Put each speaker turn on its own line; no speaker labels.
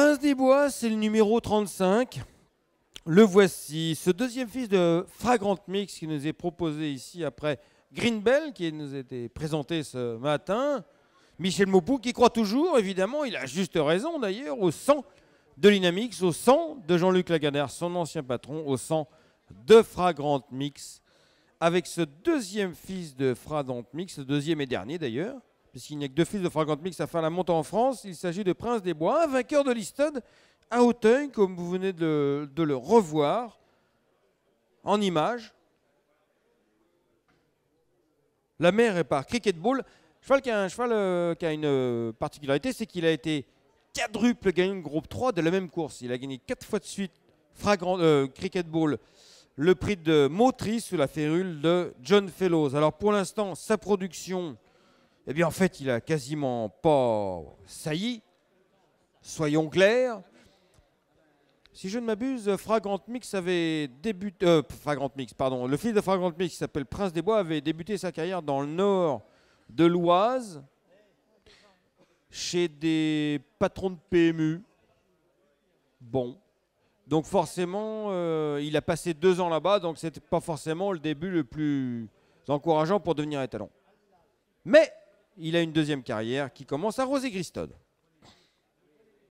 Prince des Bois, c'est le numéro 35. Le voici, ce deuxième fils de Fragrant Mix qui nous est proposé ici après Green qui nous a été présenté ce matin. Michel Maupou qui croit toujours, évidemment, il a juste raison d'ailleurs, au sang de Linamix, au sang de Jean-Luc Lagardère, son ancien patron, au sang de Fragrant Mix, avec ce deuxième fils de Fragrant Mix, le deuxième et dernier d'ailleurs, s'il n'y a que deux fils de Fragrant Mix à faire la montée en France, il s'agit de Prince des Bois, vainqueur de l'Easton, à Auteuil, comme vous venez de, le revoir en image. La mère est par cricket ball. Cheval qui a, cheval euh, qui a une euh, particularité, c'est qu'il a été quadruple gagnant groupe 3 de la même course. Il a gagné quatre fois de suite Fragrant, euh, cricket le prix de motrice sous la férule de John Fellows. Alors pour l'instant, sa production eh bien en fait, il a quasiment pas sailli. Soyons clairs. Si je ne m'abuse, Fragrant Mix avait débuté, euh, Fragrant Mix, pardon, le fils de Fragrant Mix qui s'appelle Prince des Bois avait débuté sa carrière dans le nord de l'Oise, chez des patrons de PMU. Bon, donc forcément, euh, il a passé deux ans là-bas, donc c'était pas forcément le début le plus encourageant pour devenir étalon. Mais il a une deuxième carrière qui commence à Rosé Griston.